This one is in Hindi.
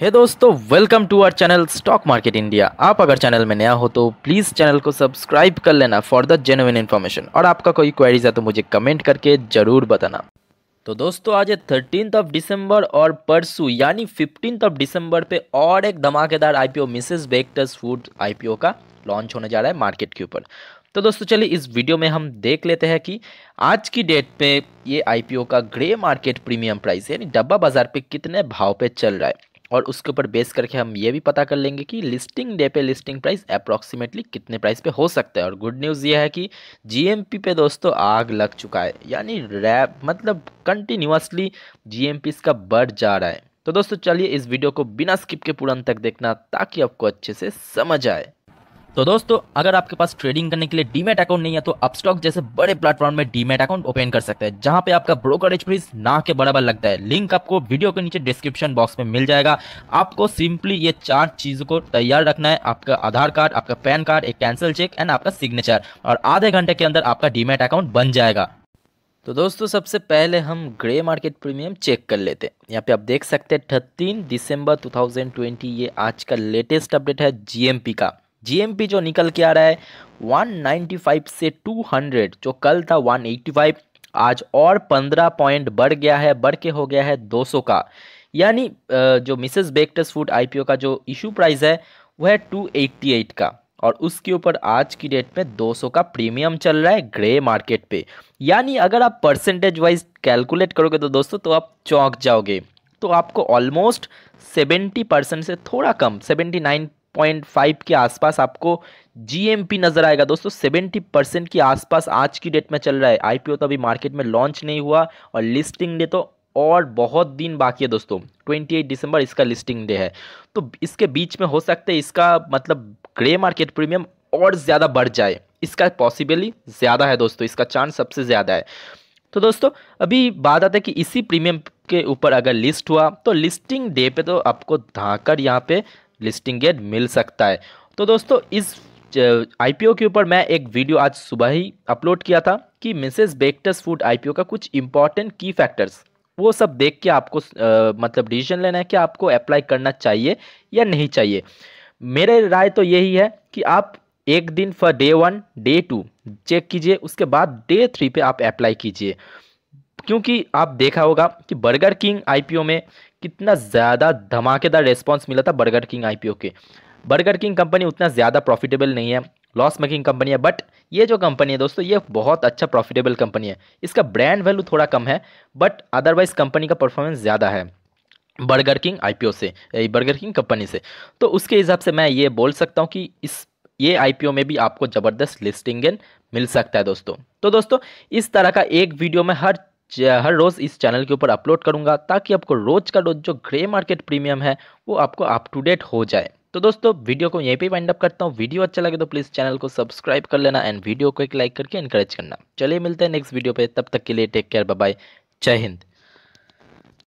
हे hey दोस्तों welcome to our channel stock market India आप अगर चैनल में नया हो तो प्लीज़ चैनल को सब्सक्राइब कर लेना फॉर द जेनुन इन्फॉर्मेशन और आपका कोई क्वेरीज है तो मुझे कमेंट करके ज़रूर बताना तो दोस्तों आज है थर्टीन ऑफ दिसंबर और परसों यानी फिफ्टीन ऑफ दिसंबर पे और एक धमाकेदार I P O Mrs Bectors food I का लॉन्च होने जा रहा है मार्केट के ऊपर तो दोस्तों चलिए इस वीडियो में हम देख लेते हैं कि आज की डेट पे ये आईपीओ का ग्रे मार्केट प्रीमियम प्राइस यानी डब्बा बाजार पे कितने भाव पे चल रहा है और उसके ऊपर बेस करके हम ये भी पता कर लेंगे कि लिस्टिंग डे पे लिस्टिंग प्राइस अप्रॉक्सीमेटली कितने प्राइस पे हो सकता है और गुड न्यूज़ ये है कि जीएमपी पे दोस्तों आग लग चुका है यानी रैप मतलब कंटिन्यूसली जी इसका बढ़ जा रहा है तो दोस्तों चलिए इस वीडियो को बिना स्किप के पूरा तक देखना ताकि आपको अच्छे से समझ आए तो दोस्तों अगर आपके पास ट्रेडिंग करने के लिए डीमेट अकाउंट नहीं है तो आप स्टॉक जैसे बड़े प्लेटफॉर्म में डीमेट अकाउंट ओपन कर सकते हैं जहां पे आपका ब्रोकरेज फीस ना के बराबर लगता है लिंक आपको वीडियो के नीचे डिस्क्रिप्शन बॉक्स में मिल जाएगा आपको सिंपली ये चार चीज़ों को तैयार रखना है आपका आधार कार्ड आपका पैन कार्ड एक कैंसिल चेक एंड आपका सिग्नेचर और आधे घंटे के अंदर आपका डीमेट अकाउंट बन जाएगा तो दोस्तों सबसे पहले हम ग्रे मार्केट प्रीमियम चेक कर लेते हैं यहाँ पे आप देख सकते हैं थर्टीन दिसंबर 2020 ये आज का लेटेस्ट अपडेट है जीएमपी का जीएमपी जो निकल के आ रहा है 195 से 200 जो कल था 185 आज और 15 पॉइंट बढ़ गया है बढ़ के हो गया है 200 का यानी जो मिसेस बेक्टस फूड आईपीओ का जो इशू प्राइस है वह है 288 का और उसके ऊपर आज की डेट में 200 का प्रीमियम चल रहा है ग्रे मार्केट पे यानी अगर आप परसेंटेज वाइज कैलकुलेट करोगे तो दोस्तों तो आप चौंक जाओगे तो आपको ऑलमोस्ट 70 परसेंट से थोड़ा कम 79 पॉइंट फाइव के आसपास आपको जीएमपी नजर आएगा दोस्तों सेवेंटी परसेंट के आसपास आज की डेट में चल रहा है आईपीओ तो अभी मार्केट में लॉन्च नहीं हुआ और लिस्टिंग डे तो और बहुत दिन बाकी है दोस्तों एट दिसंबर इसका लिस्टिंग डे है तो इसके बीच में हो सकता है इसका मतलब ग्रे मार्केट प्रीमियम और ज़्यादा बढ़ जाए इसका पॉसिबली ज़्यादा है दोस्तों इसका चांस सबसे ज़्यादा है तो दोस्तों अभी बात आता है कि इसी प्रीमियम के ऊपर अगर लिस्ट हुआ तो लिस्टिंग डे पे तो आपको धाकर यहाँ पे लिस्टिंग गेट मिल सकता है तो दोस्तों इस आईपीओ के ऊपर मैं एक वीडियो आज सुबह ही अपलोड किया था कि मिसेस बेक्टस फूड आईपीओ का कुछ इंपॉर्टेंट की फैक्टर्स वो सब देख के आपको आ, मतलब डिसीजन लेना है कि आपको अप्लाई करना चाहिए या नहीं चाहिए मेरे राय तो यही है कि आप एक दिन for day one day two check कीजिए उसके बाद डे थ्री पे आप अप्लाई कीजिए क्योंकि आप देखा होगा कि बर्गर किंग आईपीओ में कितना ज़्यादा धमाकेदार रेस्पॉन्स मिला था बर्गर किंग आईपीओ के बर्गर किंग कंपनी उतना ज़्यादा प्रॉफिटेबल नहीं है लॉस मेकिंग कंपनी है बट ये जो कंपनी है दोस्तों ये बहुत अच्छा प्रॉफिटेबल कंपनी है इसका ब्रांड वैल्यू थोड़ा कम है बट अदरवाइज कंपनी का परफॉर्मेंस ज़्यादा है बर्गर किंग आईपीओ से बर्गर किंग कंपनी से तो उसके हिसाब से मैं ये बोल सकता हूँ कि इस ये आईपीओ में भी आपको ज़बरदस्त लिस्टिंग मिल सकता है दोस्तों तो दोस्तों इस तरह का एक वीडियो में हर हर रोज़ इस चैनल के ऊपर अपलोड करूँगा ताकि आपको रोज़ का रोज़ जो ग्रे मार्केट प्रीमियम है वो आपको अप टू डेट हो जाए तो दोस्तों वीडियो को यहीं पे वाइंड अप करता हूँ वीडियो अच्छा लगे तो प्लीज़ चैनल को सब्सक्राइब कर लेना एंड वीडियो को एक लाइक करके इनकरेज करना चलिए मिलते हैं नेक्स्ट वीडियो पे तब तक के लिए टेक केयर बाय जय हिंद